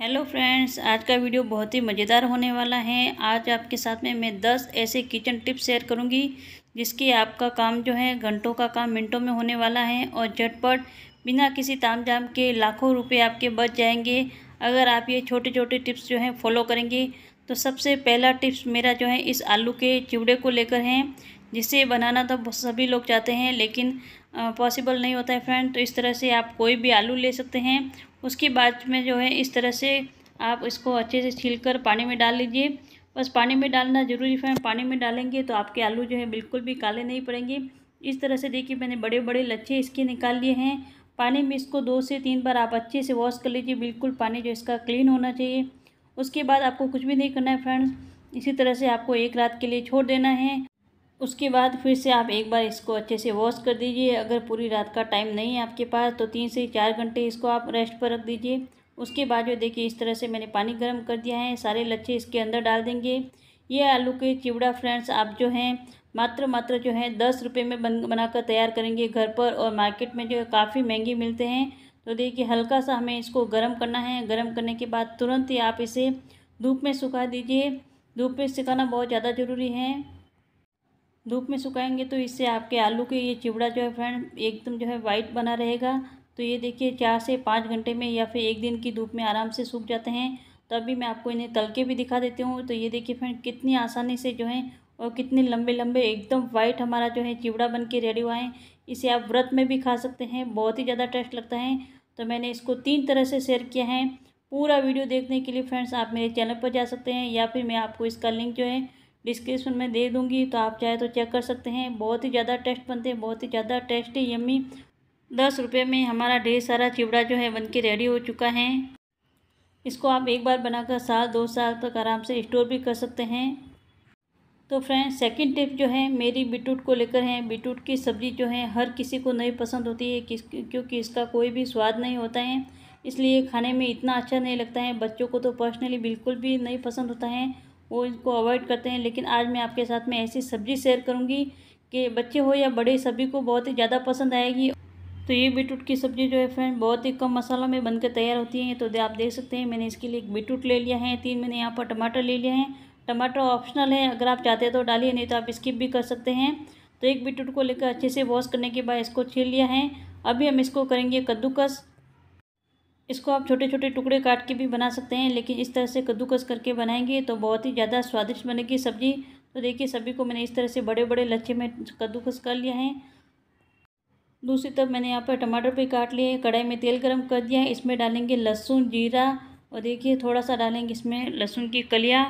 hello friends आज का video बहुत ही मज़ेदार होने वाला है आज आपके साथ में मैं दस ऐसे किचन टिप्स शेयर करूंगी जिसकी आपका काम जो है घंटों का काम मिनटों में होने वाला है और झटपट बिना किसी ताम जाम के लाखों रुपए आपके बच जाएंगे अगर आप ये छोटे छोटे टिप्स जो हैं फॉलो करेंगे तो सबसे पहला टिप्स मेरा जो है इस आलू के चिवड़े को लेकर है जिसे बनाना तो सभी लोग चाहते हैं लेकिन पॉसिबल नहीं होता है फ्रेंड तो इस तरह से आप कोई भी आलू ले सकते हैं उसके बाद में जो है इस तरह से आप इसको अच्छे से छील कर पानी में डाल लीजिए बस पानी में डालना ज़रूरी फ्रेंड पानी में डालेंगे तो आपके आलू जो है बिल्कुल भी काले नहीं पड़ेंगे इस तरह से देखिए मैंने बड़े बड़े लच्छे इसके निकाल लिए हैं पानी में इसको दो से तीन बार आप अच्छे से वॉश कर लीजिए बिल्कुल पानी जो इसका क्लीन होना चाहिए उसके बाद आपको कुछ भी नहीं करना है फ्रेंड्स इसी तरह से आपको एक रात के लिए छोड़ देना है उसके बाद फिर से आप एक बार इसको अच्छे से वॉश कर दीजिए अगर पूरी रात का टाइम नहीं है आपके पास तो तीन से चार घंटे इसको आप रेस्ट पर रख दीजिए उसके बाद जो देखिए इस तरह से मैंने पानी गर्म कर दिया है सारे लच्छे इसके अंदर डाल देंगे ये आलू के चिवड़ा फ्रेंड्स आप जो हैं मात्र मात्र जो है दस रुपये में बन बनाकर तैयार करेंगे घर पर और मार्केट में जो काफ़ी महंगे मिलते हैं तो देखिए हल्का सा हमें इसको गर्म करना है गर्म करने के बाद तुरंत ही आप इसे धूप में सुखा दीजिए धूप में सुखाना बहुत ज़्यादा ज़रूरी है धूप में सुखाएंगे तो इससे आपके आलू के ये चिवड़ा जो है फ्रेंड एकदम जो है वाइट बना रहेगा तो ये देखिए चार से पाँच घंटे में या फिर एक दिन की धूप में आराम से सूख जाते हैं तो अभी मैं आपको इन्हें तल के भी दिखा देती हूँ तो ये देखिए फ्रेंड कितनी आसानी से जो है और कितने लंबे लंबे एकदम वाइट हमारा जो है चिवड़ा बन के रेडी हुआ है इसे आप व्रत में भी खा सकते हैं बहुत ही ज़्यादा टेस्ट लगता है तो मैंने इसको तीन तरह से शेयर किया है पूरा वीडियो देखने के लिए फ्रेंड्स आप मेरे चैनल पर जा सकते हैं या फिर मैं आपको इसका लिंक जो है डिस्क्रिप्शन में दे दूँगी तो आप चाहे तो चेक कर सकते हैं बहुत ही ज़्यादा टेस्ट बनते हैं बहुत ही ज़्यादा टेस्टी यमी दस रुपये में हमारा ढेर सारा चिवड़ा जो है बन के रेडी हो चुका है इसको आप एक बार बनाकर साल दो साल तक आराम से स्टोर भी कर सकते हैं तो फ्रेंड्स सेकंड टिप जो है मेरी बीटूट को लेकर है बीटूट की सब्ज़ी जो है हर किसी को नहीं पसंद होती है किस क्योंकि इसका कोई भी स्वाद नहीं होता है इसलिए खाने में इतना अच्छा नहीं लगता है बच्चों को तो पर्सनली बिल्कुल भी नहीं पसंद होता है वो इसको अवॉइड करते हैं लेकिन आज मैं आपके साथ में ऐसी सब्ज़ी शेयर करूँगी कि बच्चे हो या बड़े सभी को बहुत ही ज़्यादा पसंद आएगी तो ये बीटरूट की सब्ज़ी जो है फ्रेंड बहुत ही कम मसालों में बनकर तैयार होती है तो आप देख सकते हैं मैंने इसके लिए एक बीटरूट ले लिया है तीन मैंने यहाँ पर टमाटर ले लिया है टमाटर ऑप्शनल है अगर आप चाहते हैं तो डालिए नहीं तो आप स्किप भी कर सकते हैं तो एक बीटरूट को लेकर अच्छे से वॉश करने के बाद इसको छील लिया है अभी हम इसको करेंगे कद्दूकस इसको आप छोटे छोटे टुकड़े काट के भी बना सकते हैं लेकिन इस तरह से कद्दूकस करके बनाएंगे तो बहुत ही ज़्यादा स्वादिष्ट बनेगी सब्ज़ी तो देखिए सभी को मैंने इस तरह से बड़े बड़े लच्छे में कद्दूकस कर लिया है दूसरी तरफ मैंने यहाँ पर टमाटर भी काट लिए कढ़ाई में तेल गर्म कर दिया है इसमें डालेंगे लहसुन जीरा और देखिए थोड़ा सा डालेंगे इसमें लहसुन की कलिया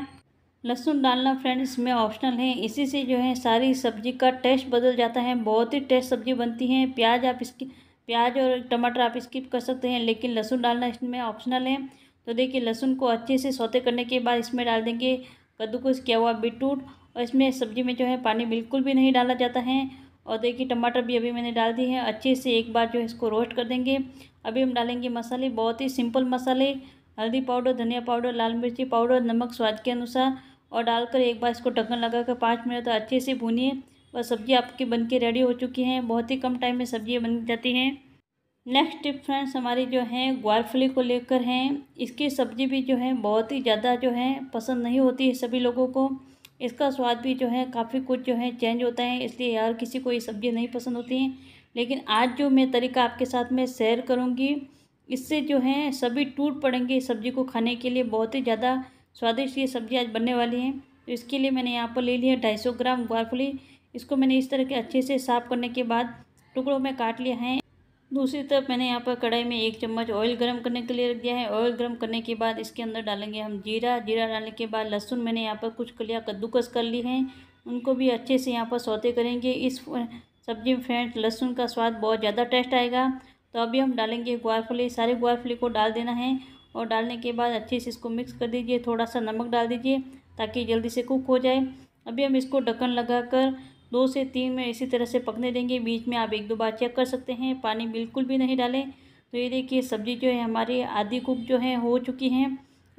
लहसुन डालना फ्रेंड इसमें ऑप्शनल है इसी से जो है सारी सब्ज़ी का टेस्ट बदल जाता है बहुत ही टेस्ट सब्ज़ी बनती है प्याज आप इसकी प्याज और टमाटर आप स्किप कर सकते हैं लेकिन लहसुन डालना इसमें ऑप्शनल है तो देखिए लहसुन को अच्छे से सौते करने के बाद इसमें डाल देंगे कद्दूकस किया हुआ बीटरूट और इसमें सब्जी में जो है पानी बिल्कुल भी नहीं डाला जाता है और देखिए टमाटर भी अभी मैंने डाल दिए हैं अच्छे से एक बार जो है इसको रोस्ट कर देंगे अभी हम डालेंगे मसाले बहुत ही सिंपल मसाले हल्दी पाउडर धनिया पाउडर लाल मिर्ची पाउडर नमक स्वाद के अनुसार और डालकर एक बार इसको ढक्कन लगाकर पाँच मिनट तक अच्छे से भूनिए और सब्जी आपकी बन के रेडी हो चुकी हैं बहुत ही कम टाइम में सब्जियाँ बन जाती हैं नेक्स्ट टिप फ्रेंड्स हमारी जो हैं ग्वारफली को लेकर हैं इसकी सब्ज़ी भी जो है बहुत ही ज़्यादा जो है पसंद नहीं होती है सभी लोगों को इसका स्वाद भी जो है काफ़ी कुछ जो है चेंज होता है इसलिए यार किसी को ये सब्ज़ी नहीं पसंद होती है लेकिन आज जो मैं तरीका आपके साथ में शेयर करूँगी इससे जो है सभी टूट पड़ेंगे इस सब्ज़ी को खाने के लिए बहुत ही ज़्यादा स्वादिष्ट ये सब्ज़ी आज बनने वाली है तो इसके लिए मैंने यहाँ पर ले लिया ढाई सौ ग्राम ग्वारफली इसको मैंने इस तरह के अच्छे से साफ़ करने के बाद टुकड़ों में काट लिया है दूसरी तरफ मैंने यहाँ पर कढ़ाई में एक चम्मच ऑयल गर्म करने के लिए रख दिया है ऑयल गर्म करने के बाद इसके अंदर डालेंगे हम जीरा जीरा डालने के बाद लहसुन मैंने यहाँ पर कुछ कलिया कद्दूकस कर ली हैं उनको भी अच्छे से यहाँ पर सौते करेंगे इस सब्जी में फ्रेंड लहसुन का स्वाद बहुत ज़्यादा टेस्ट आएगा तो अभी हम डालेंगे ग्वारफली सारे ग्वारफली को डाल देना है और डालने के बाद अच्छे से इसको मिक्स कर दीजिए थोड़ा सा नमक डाल दीजिए ताकि जल्दी से कुक हो जाए अभी हम इसको ढक्कन लगाकर दो से तीन में इसी तरह से पकने देंगे बीच में आप एक दो बार चेक कर सकते हैं पानी बिल्कुल भी नहीं डालें तो ये देखिए सब्ज़ी जो है हमारी आधी कुक जो है हो चुकी है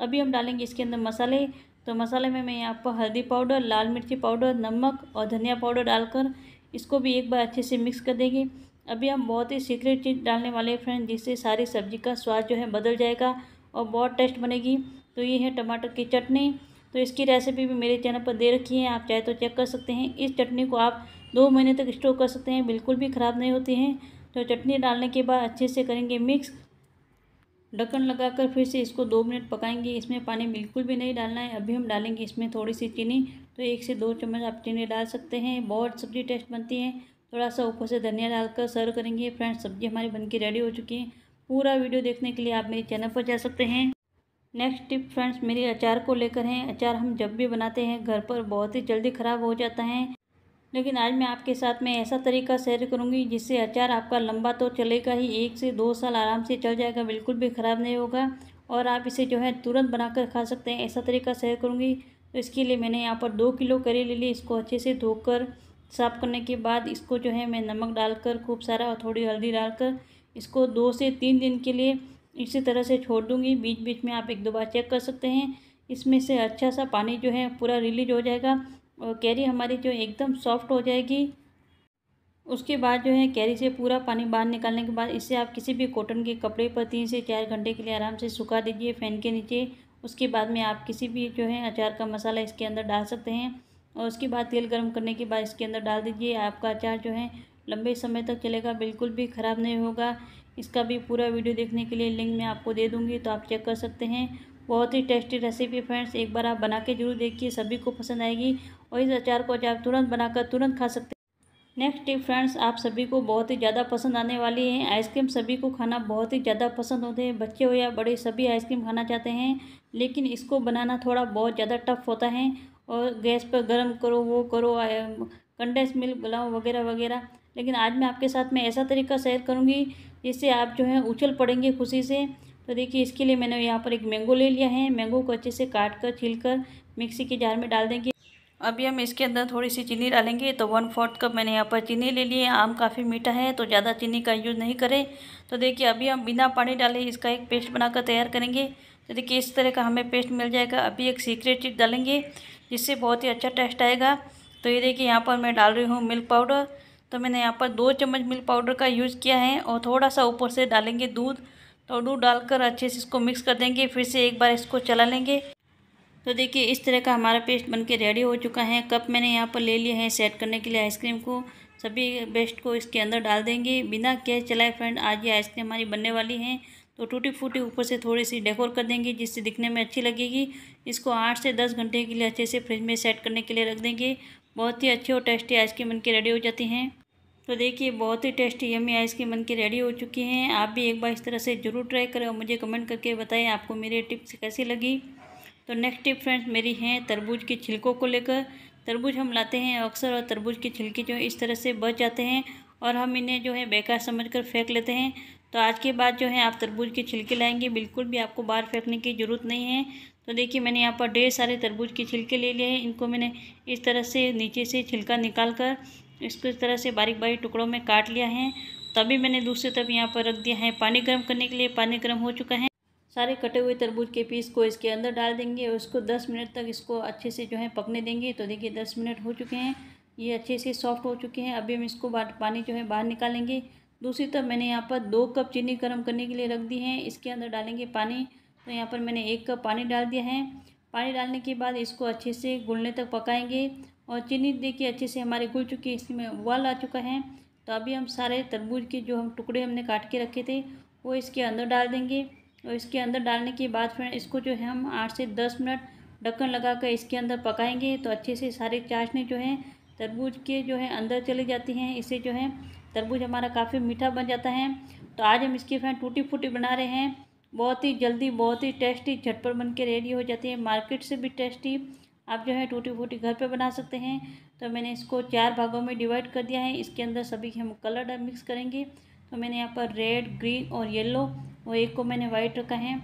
अभी हम डालेंगे इसके अंदर मसाले तो मसाले में मैं यहाँ पर हल्दी पाउडर लाल मिर्ची पाउडर नमक और धनिया पाउडर डालकर इसको भी एक बार अच्छे से मिक्स कर देंगे अभी हम बहुत ही सीक्रेट चीज़ डालने वाले हैं फ्रेंड जिससे सारी सब्ज़ी का स्वाद जो है बदल जाएगा और बहुत टेस्ट बनेगी तो ये है टमाटर की चटनी तो इसकी रेसिपी भी मेरे चैनल पर दे रखी है आप चाहे तो चेक कर सकते हैं इस चटनी को आप दो महीने तक स्टोर कर सकते हैं बिल्कुल भी ख़राब नहीं होती हैं तो चटनी डालने के बाद अच्छे से करेंगे मिक्स ढक्कन लगाकर फिर से इसको दो मिनट पकाएंगे इसमें पानी बिल्कुल भी नहीं डालना है अभी हम डालेंगे इसमें थोड़ी सी चीनी तो एक से दो चम्मच आप चीनी डाल सकते हैं बहुत सब्जी टेस्ट बनती है थोड़ा सा ऊपर से धनिया डालकर सर्व करेंगे फ्रेंड्स सब्जी हमारी बनके रेडी हो चुकी है पूरा वीडियो देखने के लिए आप मेरे चैनल पर जा सकते हैं नेक्स्ट टिप फ्रेंड्स मेरी अचार को लेकर हैं अचार हम जब भी बनाते हैं घर पर बहुत ही जल्दी ख़राब हो जाता है लेकिन आज मैं आपके साथ में ऐसा तरीका शेयर करूंगी जिससे अचार आपका लंबा तो चलेगा ही एक से दो साल आराम से चल जाएगा बिल्कुल भी ख़राब नहीं होगा और आप इसे जो है तुरंत बनाकर खा सकते हैं ऐसा तरीका शेयर करूँगी तो इसके लिए मैंने यहाँ पर दो किलो करी ले ली इसको अच्छे से धोकर साफ़ करने के बाद इसको जो है मैं नमक डालकर खूब सारा और थोड़ी हल्दी डालकर इसको दो से तीन दिन के लिए इसी तरह से छोड़ दूंगी बीच बीच में आप एक दो बार चेक कर सकते हैं इसमें से अच्छा सा पानी जो है पूरा रिलीज हो जाएगा और कैरी हमारी जो एकदम सॉफ्ट हो जाएगी उसके बाद जो है कैरी से पूरा पानी बाहर निकालने के बाद इसे आप किसी भी कॉटन के कपड़े पर तीन से चार घंटे के लिए आराम से सुखा दीजिए फ़ैन के नीचे उसके बाद में आप किसी भी जो है अचार का मसाला इसके अंदर डाल सकते हैं और उसके बाद तेल गर्म करने के बाद इसके अंदर डाल दीजिए आपका अचार जो है लंबे समय तक चलेगा बिल्कुल भी ख़राब नहीं होगा इसका भी पूरा वीडियो देखने के लिए लिंक मैं आपको दे दूँगी तो आप चेक कर सकते हैं बहुत ही टेस्टी रेसिपी फ्रेंड्स एक बार आप बना के जरूर देखिए सभी को पसंद आएगी और इस अचार को आप तुरंत बनाकर तुरंत खा सकते हैं नेक्स्ट टिप फ्रेंड्स आप सभी को बहुत ही ज़्यादा पसंद आने वाली है आइसक्रीम सभी को खाना बहुत ही ज़्यादा पसंद होते हैं बच्चे हो या बड़े सभी आइसक्रीम खाना चाहते हैं लेकिन इसको बनाना थोड़ा बहुत ज़्यादा टफ होता है और गैस पर गर्म करो वो करो कंडेंस मिल्क बनाओ वगैरह वगैरह लेकिन आज मैं आपके साथ में ऐसा तरीका शेयर करूँगी जिससे आप जो है उछल पड़ेंगे खुशी से तो देखिए इसके लिए मैंने यहाँ पर एक मैंगो ले लिया है मैंगो को अच्छे से काट कर छील कर मिक्सी के जार में डाल देंगे अभी हम इसके अंदर थोड़ी सी चीनी डालेंगे तो वन फोर्थ कप मैंने यहाँ पर चीनी ले ली है आम काफ़ी मीठा है तो ज़्यादा चीनी का यूज़ नहीं करें तो देखिए अभी हम बिना पानी डाले इसका एक पेस्ट बनाकर तैयार करेंगे तो देखिए इस तरह का हमें पेस्ट मिल जाएगा अभी एक सीक्रेट चीज डालेंगे जिससे बहुत ही अच्छा टेस्ट आएगा तो ये देखिए यहाँ पर मैं डाल रही हूँ मिल्क पाउडर तो मैंने यहाँ पर दो चम्मच मिल्क पाउडर का यूज़ किया है और थोड़ा सा ऊपर से डालेंगे दूध तो दूध डालकर अच्छे से इसको मिक्स कर देंगे फिर से एक बार इसको चला लेंगे तो देखिए इस तरह का हमारा पेस्ट बनके रेडी हो चुका है कप मैंने यहाँ पर ले लिए हैं सेट करने के लिए आइसक्रीम को सभी बेस्ट को इसके अंदर डाल देंगे बिना गैस चलाए फ्रेंड आज ये आइसक्रीम हमारी बनने वाली है तो टूटी फूटी ऊपर से थोड़ी सी डेकोर कर देंगे जिससे दिखने में अच्छी लगेगी इसको आठ से दस घंटे के लिए अच्छे से फ्रिज में सेट करने के लिए रख देंगे बहुत ही अच्छी और टेस्टी आइसक्रीम बनके रेडी हो जाती हैं तो देखिए बहुत ही टेस्टी यमी आइसक्रीम बनके रेडी हो चुकी हैं आप भी एक बार इस तरह से ज़रूर ट्राई करें और मुझे कमेंट करके बताएं आपको मेरी टिप्स कैसी लगी तो नेक्स्ट टिप फ्रेंड्स मेरी हैं तरबूज के छिलकों को लेकर तरबूज हम लाते हैं अक्सर और तरबूज के छिलके जो इस तरह से बच जाते हैं और हम इन्हें जो है बेकार समझ कर फेंक लेते हैं तो आज के बाद जो है आप तरबूज के छिलके लाएंगे बिल्कुल भी आपको बाहर फेंकने की ज़रूरत नहीं है तो देखिए मैंने यहाँ पर ढेर सारे तरबूज के छिलके ले लिए हैं इनको मैंने इस तरह से नीचे से छिलका निकाल कर इसको इस तरह से बारीक बारीक टुकड़ों में काट लिया है तभी मैंने दूसरी तरफ यहाँ पर रख दिया है पानी गर्म करने के लिए पानी गर्म हो चुका है सारे कटे हुए तरबूज के पीस को इसके अंदर डाल देंगे और उसको दस मिनट तक इसको अच्छे से जो है पकने देंगे तो देखिए दस मिनट हो चुके हैं ये अच्छे से सॉफ्ट हो चुके हैं अभी हम इसको पानी जो है बाहर निकालेंगे दूसरी तरफ मैंने यहाँ पर दो कप चीनी गर्म करने के लिए रख दी है इसके अंदर डालेंगे पानी तो यहाँ पर मैंने एक कप पानी डाल दिया है पानी डालने के बाद इसको अच्छे से घुलने तक पकाएंगे और चीनी देखिए अच्छे से हमारे घुल चुकी है इसमें उबाल आ चुका है तो अभी हम सारे तरबूज के जो हम टुकड़े हमने काट के रखे थे वो इसके अंदर डाल देंगे और इसके अंदर डालने के बाद फिर इसको जो है हम आठ से दस मिनट ढक्कन लगाकर इसके अंदर पकाएंगे तो अच्छे से सारे चाशनी जो है तरबूज के जो है अंदर चली जाती हैं इससे जो है तरबूज हमारा काफ़ी मीठा बन जाता है तो आज हम इसकी फ्रेंड टूटी फूटी बना रहे हैं बहुत ही जल्दी बहुत ही टेस्टी झटपट बन के रेडी हो जाती है मार्केट से भी टेस्टी आप जो है टूटी फूटी घर पे बना सकते हैं तो मैंने इसको चार भागों में डिवाइड कर दिया है इसके अंदर सभी हम कलर मिक्स करेंगे तो मैंने यहाँ पर रेड ग्रीन और येलो और एक को मैंने वाइट रखा है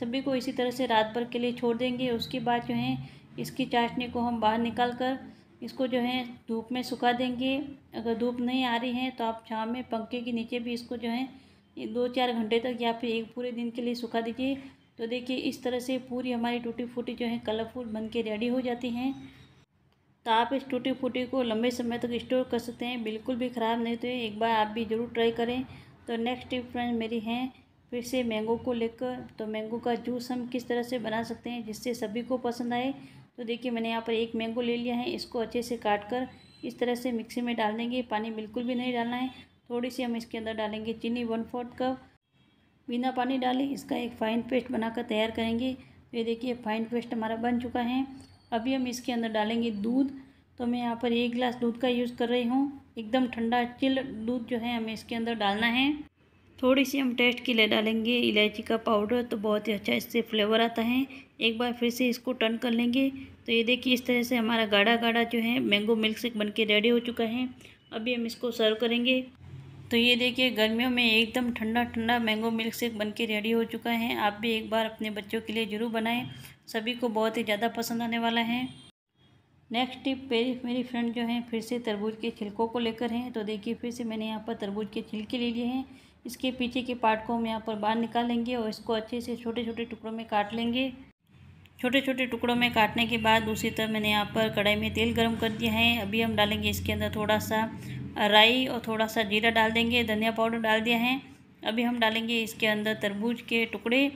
सभी को इसी तरह से रात भर के लिए छोड़ देंगे उसके बाद जो है इसकी चाशनी को हम बाहर निकाल कर इसको जो है धूप में सुखा देंगे अगर धूप नहीं आ रही है तो आप छाँव में पंखे के नीचे भी इसको जो है दो चार घंटे तक या फिर एक पूरे दिन के लिए सुखा दीजिए तो देखिए इस तरह से पूरी हमारी टूटी फूटी जो है कलरफुल बन के रेडी हो जाती हैं तो आप इस टूटी फूटी को लंबे समय तक स्टोर कर सकते हैं बिल्कुल भी ख़राब नहीं होते तो एक बार आप भी ज़रूर ट्राई करें तो नेक्स्ट टिप फ्रेंड मेरी है फिर से मैंगो को लेकर तो मैंगो का जूस हम किस तरह से बना सकते हैं जिससे सभी को पसंद आए तो देखिए मैंने यहाँ पर एक मैंगो ले लिया है इसको अच्छे से काट कर इस तरह से मिक्सी में डाल देंगे पानी बिल्कुल भी नहीं डालना है थोड़ी सी हम इसके अंदर डालेंगे चीनी वन फोर्थ कप बिना पानी डाले इसका एक फ़ाइन पेस्ट बनाकर तैयार करेंगे तो ये देखिए फ़ाइन पेस्ट हमारा बन चुका है अभी हम इसके अंदर डालेंगे दूध तो मैं यहाँ पर एक गिलास दूध का यूज़ कर रही हूँ एकदम ठंडा चिल दूध जो है हमें इसके अंदर डालना है थोड़ी सी हम टेस्ट के लिए डालेंगे इलायची का पाउडर तो बहुत ही अच्छा इससे फ्लेवर आता है एक बार फिर से इसको टर्न कर लेंगे तो ये देखिए इस तरह से हमारा गाढ़ा गाढ़ा जो है मैंगो मिल्क शेक बन के रेडी हो चुका है अभी हम इसको सर्व करेंगे तो ये देखिए गर्मियों में एकदम ठंडा ठंडा मैंगो मिल्क शेक बन के रेडी हो चुका है आप भी एक बार अपने बच्चों के लिए ज़रूर बनाएं सभी को बहुत ही ज़्यादा पसंद आने वाला है नेक्स्ट टिप मेरी मेरी फ्रेंड जो है फिर से तरबूज के छिलकों को लेकर हैं तो देखिए फिर से मैंने यहाँ पर तरबूज के छिलके ले लिए हैं इसके पीछे के पार्ट को हम यहाँ पर बाहर निकालेंगे और इसको अच्छे से छोटे छोटे टुकड़ों में काट लेंगे छोटे छोटे टुकड़ों में काटने के बाद दूसरी तरफ मैंने यहाँ पर कढ़ाई में तेल गर्म कर दिया है अभी हम डालेंगे इसके अंदर थोड़ा सा राई और थोड़ा सा जीरा डाल देंगे धनिया पाउडर डाल दिया है अभी हम डालेंगे इसके अंदर तरबूज के टुकड़े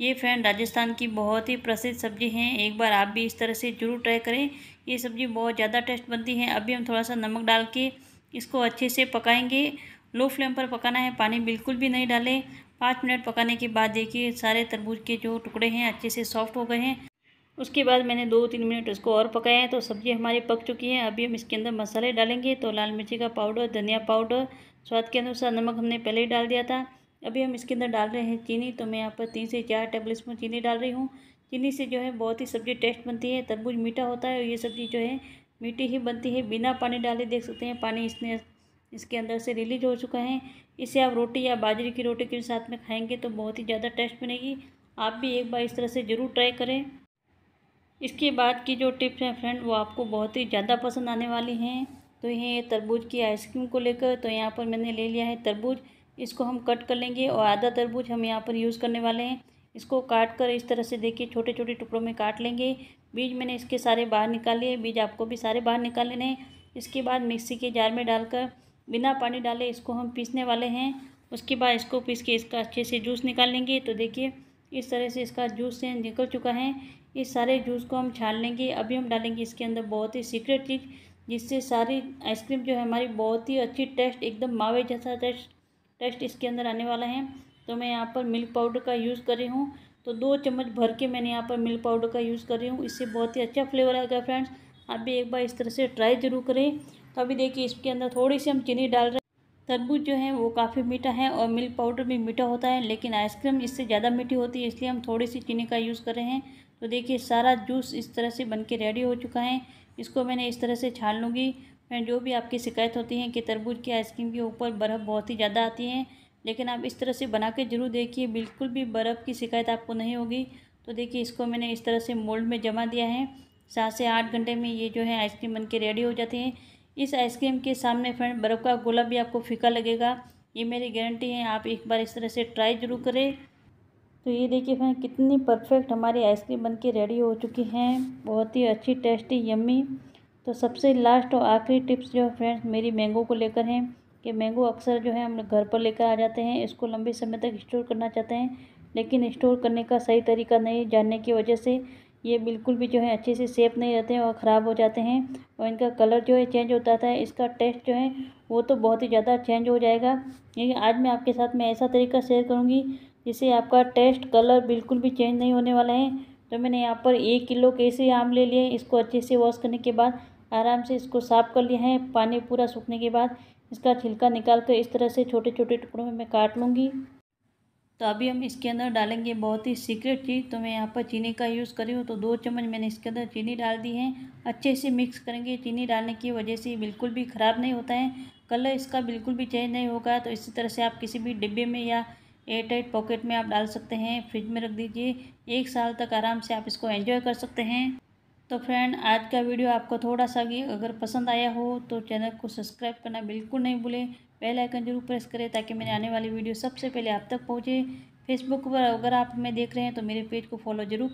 ये फ्रेंड राजस्थान की बहुत ही प्रसिद्ध सब्ज़ी है एक बार आप भी इस तरह से जरूर ट्राई करें ये सब्ज़ी बहुत ज़्यादा टेस्ट बनती है अभी हम थोड़ा सा नमक डाल के इसको अच्छे से पकाएंगे लो फ्लेम पर पकाना है पानी बिल्कुल भी नहीं डालें पाँच मिनट पकाने के बाद देखिए सारे तरबूज के जो टुकड़े हैं अच्छे से सॉफ्ट हो गए हैं उसके बाद मैंने दो तीन मिनट उसको और पकाया है तो सब्ज़ी हमारी पक चुकी है अभी हम इसके अंदर मसाले डालेंगे तो लाल मिर्ची का पाउडर धनिया पाउडर स्वाद के अनुसार नमक हमने पहले ही डाल दिया था अभी हम इसके अंदर डाल रहे हैं चीनी तो मैं यहाँ पर तीन से चार टेबल स्पून चीनी डाल रही हूँ चीनी से जो है बहुत ही सब्ज़ी टेस्ट बनती है तरबूज मीठा होता है और ये सब्ज़ी जो है मीठी ही बनती है बिना पानी डाले देख सकते हैं पानी इसने इसके अंदर से रिलीज हो चुका है इसे आप रोटी या बाजरे की रोटी के साथ में खाएंगे तो बहुत ही ज़्यादा टेस्ट बनेगी आप भी एक बार इस तरह से ज़रूर ट्राई करें इसके बाद की जो टिप्स हैं फ्रेंड वो आपको बहुत ही ज़्यादा पसंद आने वाली हैं तो ये तरबूज की आइसक्रीम को लेकर तो यहाँ पर मैंने ले लिया है तरबूज इसको हम कट कर लेंगे और आधा तरबूज हम यहाँ पर यूज़ करने वाले हैं इसको काट कर इस तरह से देखिए छोटे छोटे टुकड़ों में काट लेंगे बीज मैंने इसके सारे बाहर निकाले बीज आपको भी सारे बाहर निकाल लेने हैं इसके बाद मिक्सी के जार में डालकर बिना पानी डाले इसको हम पीसने वाले हैं उसके बाद इसको पीस के इसका अच्छे से जूस निकाल लेंगे तो देखिए इस तरह से इसका जूस से निकल चुका है इस सारे जूस को हम छान लेंगे अभी हम डालेंगे इसके अंदर बहुत ही सीक्रेट चीज़ जिससे सारी आइसक्रीम जो है हमारी बहुत ही अच्छी टेस्ट एकदम मावे जैसा टेस्ट टेस्ट इसके अंदर आने वाला है तो मैं यहाँ पर मिल्क पाउडर का यूज़ कर रही हूँ तो दो चम्मच भर के मैंने यहाँ पर मिल्क पाउडर का यूज़ कर रही हूँ इससे बहुत ही अच्छा फ्लेवर आएगा फ्रेंड्स आप भी एक बार इस तरह से ट्राई ज़रूर करें तो अभी देखिए इसके अंदर थोड़ी सी हम चीनी डाल रहे हैं तरबूज जो है वो काफ़ी मीठा है और मिल्क पाउडर भी मीठा होता है लेकिन आइसक्रीम इससे ज़्यादा मीठी होती है इसलिए हम थोड़ी सी चीनी का यूज़ कर रहे हैं तो देखिए सारा जूस इस तरह से बन के रेडी हो चुका है इसको मैंने इस तरह से छान लूँगी फ्रेंड जो भी आपकी शिकायत होती है कि तरबूज की आइसक्रीम के ऊपर बर्फ़ बहुत ही ज़्यादा आती है लेकिन आप इस तरह से बना के ज़रूर देखिए बिल्कुल भी बर्फ़ की शिकायत आपको नहीं होगी तो देखिए इसको मैंने इस तरह से मोल्ड में जमा दिया है सात से आठ घंटे में ये जो है आइसक्रीम बन के रेडी हो जाती है इस आइसक्रीम के सामने फ्रेंड बर्फ़ का गोला भी आपको फीका लगेगा ये मेरी गारंटी है आप एक बार इस तरह से ट्राई जरूर करें तो ये देखिए फ्रेंड कितनी परफेक्ट हमारी आइसक्रीम बन के रेडी हो चुकी हैं बहुत ही अच्छी टेस्टी यम्मी तो सबसे लास्ट और आखिरी टिप्स जो है फ्रेंड्स मेरी मैंगो को लेकर हैं कि मैंगो अक्सर जो है हम लोग घर पर लेकर आ जाते हैं इसको लंबे समय तक स्टोर करना चाहते हैं लेकिन स्टोर करने का सही तरीका नहीं जानने की वजह से ये बिल्कुल भी जो है अच्छे से सेप नहीं रहते हैं और ख़राब हो जाते हैं और इनका कलर जो है चेंज होता था इसका टेस्ट जो है वो तो बहुत ही ज़्यादा चेंज हो जाएगा लेकिन आज मैं आपके साथ में ऐसा तरीका शेयर करूँगी जिससे आपका टेस्ट कलर बिल्कुल भी चेंज नहीं होने वाला है तो मैंने यहाँ पर एक किलो कैसे आम ले लिए इसको अच्छे से वॉश करने के बाद आराम से इसको साफ़ कर लिया है पानी पूरा सूखने के बाद इसका छिलका निकाल कर इस तरह से छोटे छोटे टुकड़ों में मैं काट लूँगी तो अभी हम इसके अंदर डालेंगे बहुत ही सीक्रेट चीज़ तो मैं यहाँ पर चीनी का यूज़ करी हूँ तो दो चम्मच मैंने इसके अंदर चीनी डाल दी है अच्छे से मिक्स करेंगे चीनी डालने की वजह से बिल्कुल भी ख़राब नहीं होता है कलर इसका बिल्कुल भी चेंज नहीं होगा तो इसी तरह से आप किसी भी डिब्बे में या एयर टाइट पॉकेट में आप डाल सकते हैं फ्रिज में रख दीजिए एक साल तक आराम से आप इसको एंजॉय कर सकते हैं तो फ्रेंड आज का वीडियो आपको थोड़ा सा भी अगर पसंद आया हो तो चैनल को सब्सक्राइब करना बिल्कुल नहीं भूलें बेल आइकन जरूर प्रेस करें ताकि मेरे आने वाली वीडियो सबसे पहले आप तक पहुँचे फेसबुक पर अगर आप हमें देख रहे हैं तो मेरे पेज को फॉलो जरूर